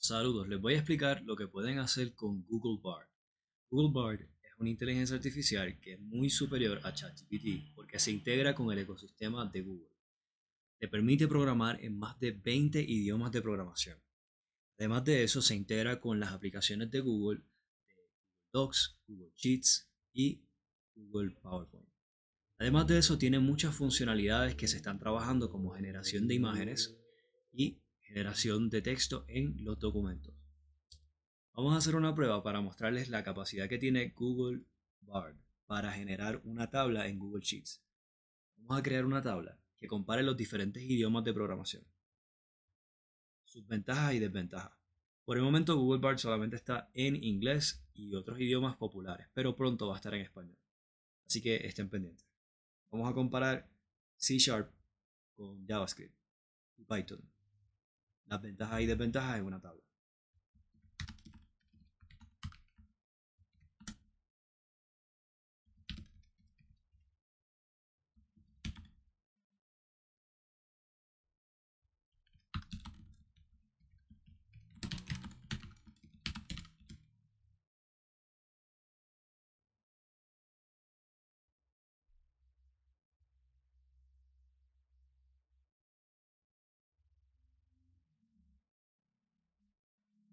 Saludos, les voy a explicar lo que pueden hacer con Google Bard. Google Bard es una inteligencia artificial que es muy superior a ChatGPT porque se integra con el ecosistema de Google. Le permite programar en más de 20 idiomas de programación. Además de eso, se integra con las aplicaciones de Google, Google Docs, Google Sheets y Google PowerPoint. Además de eso, tiene muchas funcionalidades que se están trabajando como generación de imágenes y Generación de texto en los documentos. Vamos a hacer una prueba para mostrarles la capacidad que tiene Google Bard para generar una tabla en Google Sheets. Vamos a crear una tabla que compare los diferentes idiomas de programación. Sus ventajas y desventajas. Por el momento Google Bard solamente está en inglés y otros idiomas populares, pero pronto va a estar en español. Así que estén pendientes. Vamos a comparar C Sharp con JavaScript y Python. Las ventajas y desventajas de una tabla.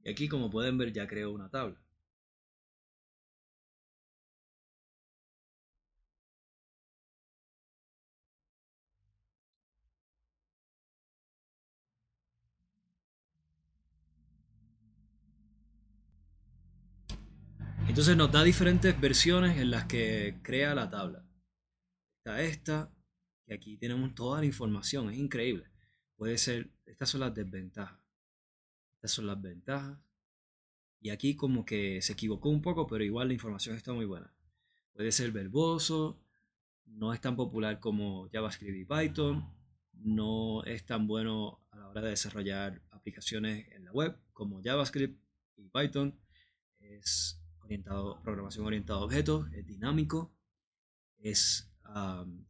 Y aquí como pueden ver ya creo una tabla. Entonces nos da diferentes versiones en las que crea la tabla. Está esta, y aquí tenemos toda la información, es increíble. Puede ser, estas son las desventajas son las ventajas. Y aquí como que se equivocó un poco, pero igual la información está muy buena. Puede ser verboso, no es tan popular como JavaScript y Python, no es tan bueno a la hora de desarrollar aplicaciones en la web como JavaScript y Python. Es orientado, programación orientada a objetos, es dinámico, es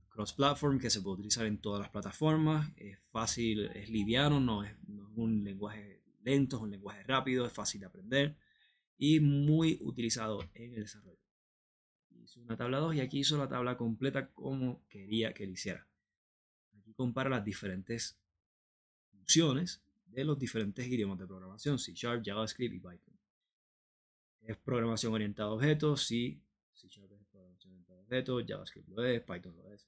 cross-platform que se puede utilizar en todas las plataformas, es fácil, es liviano, no es un lenguaje lento, es un lenguaje rápido, es fácil de aprender y muy utilizado en el desarrollo. Hizo una tabla 2 y aquí hizo la tabla completa como quería que lo hiciera. Aquí compara las diferentes funciones de los diferentes idiomas de programación, C JavaScript y Python. Es programación orientada a objetos, sí, C Sharp es programación orientada a objetos, JavaScript lo es, Python lo es,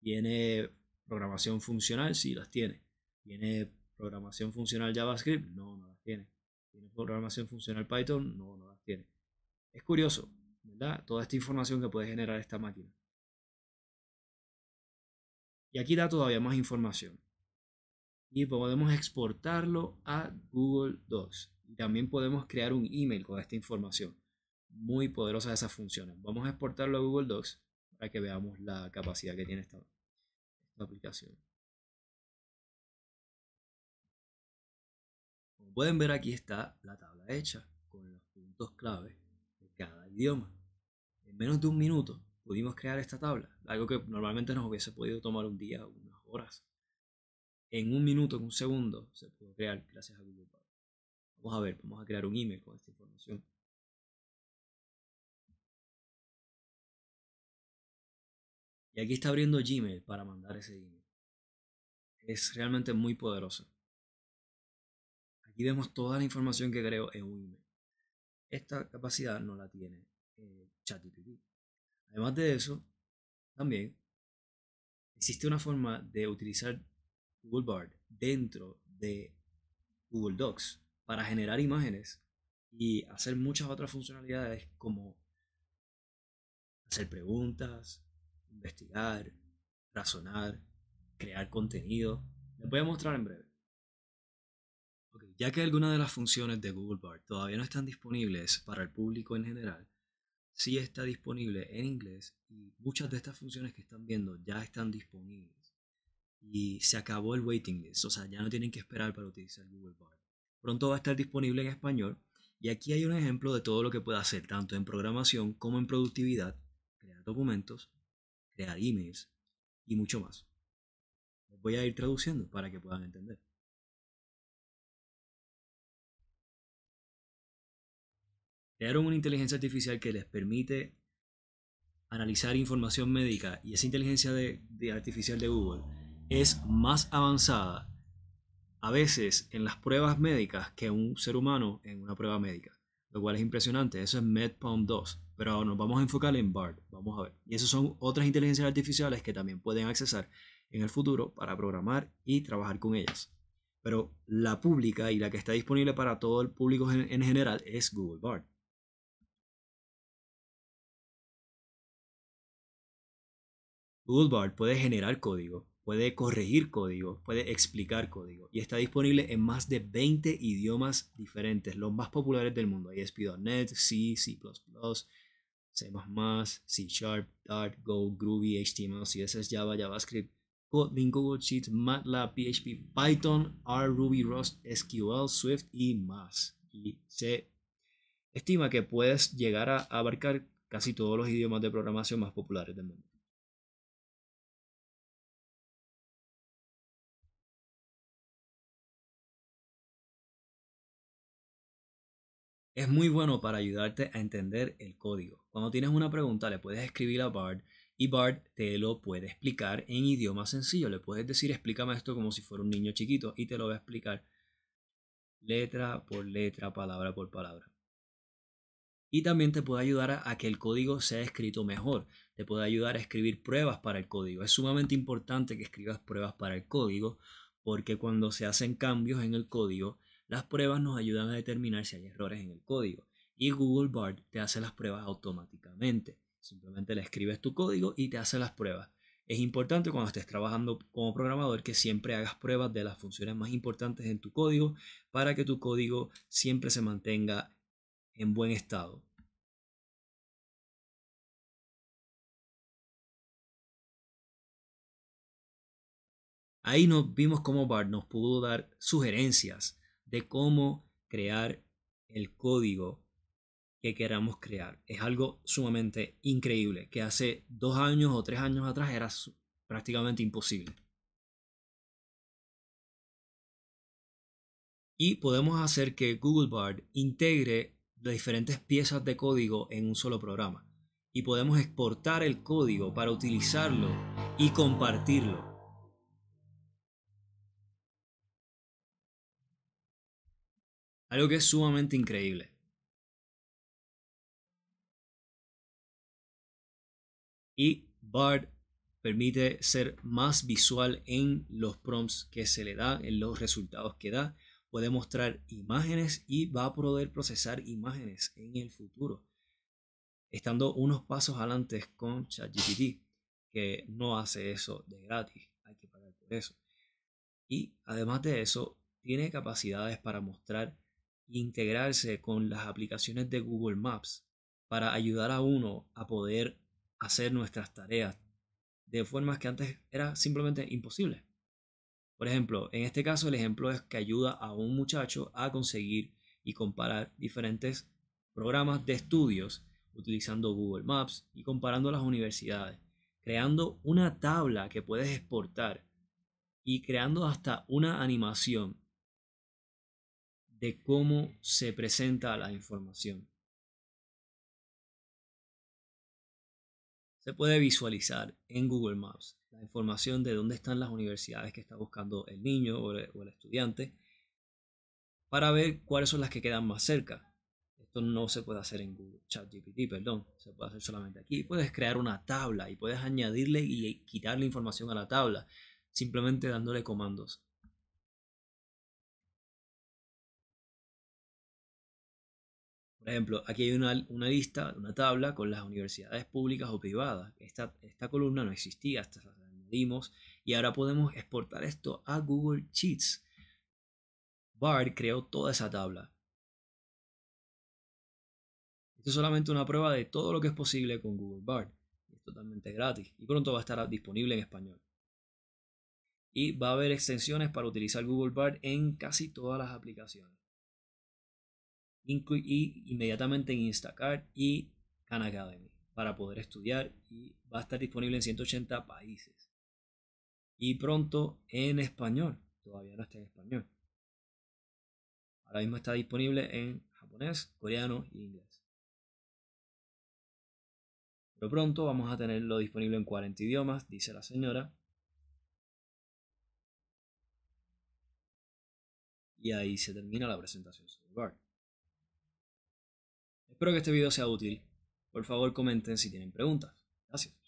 Tiene programación funcional, sí, las tiene. Tiene programación funcional JavaScript, no, no las tiene. Tiene programación funcional Python, no, no las tiene. Es curioso, ¿verdad? Toda esta información que puede generar esta máquina. Y aquí da todavía más información. Y podemos exportarlo a Google Docs. Y también podemos crear un email con esta información. Muy poderosas esas funciones. Vamos a exportarlo a Google Docs para que veamos la capacidad que tiene esta aplicación. pueden ver aquí está la tabla hecha con los puntos clave de cada idioma. En menos de un minuto pudimos crear esta tabla, algo que normalmente nos hubiese podido tomar un día o unas horas. En un minuto, en un segundo, se pudo crear gracias a Google Power. Vamos a ver, vamos a crear un email con esta información. Y aquí está abriendo Gmail para mandar ese email. Es realmente muy poderoso y toda la información que creo en eh, un email. Esta capacidad no la tiene eh, ChatGPT. Además de eso, también existe una forma de utilizar Google Bard dentro de Google Docs para generar imágenes y hacer muchas otras funcionalidades como hacer preguntas, investigar, razonar, crear contenido. Les voy a mostrar en breve. Ya que algunas de las funciones de Google Bar todavía no están disponibles para el público en general, sí está disponible en inglés y muchas de estas funciones que están viendo ya están disponibles. Y se acabó el waiting list, o sea, ya no tienen que esperar para utilizar Google Bar. Pronto va a estar disponible en español y aquí hay un ejemplo de todo lo que puede hacer tanto en programación como en productividad, crear documentos, crear emails y mucho más. voy a ir traduciendo para que puedan entender. Crearon una inteligencia artificial que les permite analizar información médica y esa inteligencia artificial de Google es más avanzada a veces en las pruebas médicas que un ser humano en una prueba médica, lo cual es impresionante. Eso es MedPalm 2, pero nos vamos a enfocar en BART, vamos a ver. Y esas son otras inteligencias artificiales que también pueden accesar en el futuro para programar y trabajar con ellas. Pero la pública y la que está disponible para todo el público en general es Google BART. Bard puede generar código, puede corregir código, puede explicar código y está disponible en más de 20 idiomas diferentes, los más populares del mundo, Python, C, C++, C++, C Sharp, Dart, Go, Groovy, HTML, CSS, Java, JavaScript, Kotlin, Google Sheets, MATLAB, PHP, Python, R, Ruby, Rust, SQL, Swift y más. Y se estima que puedes llegar a abarcar casi todos los idiomas de programación más populares del mundo. Es muy bueno para ayudarte a entender el código. Cuando tienes una pregunta le puedes escribir a Bard y Bard te lo puede explicar en idioma sencillo. Le puedes decir explícame esto como si fuera un niño chiquito y te lo va a explicar letra por letra, palabra por palabra. Y también te puede ayudar a, que el código sea escrito mejor. Te puede ayudar a escribir pruebas para el código. Es sumamente importante que escribas pruebas para el código porque cuando se hacen cambios en el código, las pruebas nos ayudan a determinar si hay errores en el código y Google Bard te hace las pruebas automáticamente. Simplemente le escribes tu código y te hace las pruebas. Es importante cuando estés trabajando como programador que siempre hagas pruebas de las funciones más importantes en tu código para que tu código siempre se mantenga en buen estado. Ahí nos vimos cómo BART nos pudo dar sugerencias de cómo crear el código que queramos crear. Es algo sumamente increíble que hace dos años o tres años atrás era prácticamente imposible. Y podemos hacer que Google Bard integre diferentes piezas de código en un solo programa. Y podemos exportar el código para utilizarlo y compartirlo. Algo que es sumamente increíble. Y Bard permite ser más visual en los prompts que se le da, en los resultados que da. Puede mostrar imágenes y va a poder procesar imágenes en el futuro, estando unos pasos adelante con ChatGPT, que no hace eso de gratis, hay que pagar por eso. Y además de eso, tiene capacidades para mostrar integrarse con las aplicaciones de Google Maps para ayudar a uno a poder hacer nuestras tareas de formas que antes era simplemente imposible. Por ejemplo, en este caso el ejemplo es que ayuda a un muchacho a conseguir y comparar diferentes programas de estudios utilizando Google Maps y comparando las universidades, creando una tabla que puedes exportar y creando hasta una animación de cómo se presenta la información. Se puede visualizar en Google Maps la información de dónde están las universidades que está buscando el niño o el estudiante para ver cuáles son las que quedan más cerca. Esto no se puede hacer en Google ChatGPT, perdón, se puede hacer solamente aquí. Puedes crear una tabla y puedes añadirle y quitarle información a la tabla simplemente dándole comandos. ejemplo, aquí hay una, una, lista, una tabla con las universidades públicas o privadas. Esta, columna no existía hasta la añadimos y ahora podemos exportar esto a Google Sheets. Bard creó toda esa tabla. Esto es solamente una prueba de todo lo que es posible con Google Bard. Es totalmente gratis y pronto va a estar disponible en español. Y va a haber extensiones para utilizar Google Bard en casi todas las aplicaciones y inmediatamente en Instacart y Khan Academy para poder estudiar y va a estar disponible en 180 países. Y pronto en español, todavía no está en español. Ahora mismo está disponible en japonés, coreano e inglés. Pero pronto vamos a tenerlo disponible en 40 idiomas, dice la señora. Y ahí se termina la presentación Espero que este video sea útil. Por favor comenten si tienen preguntas. Gracias.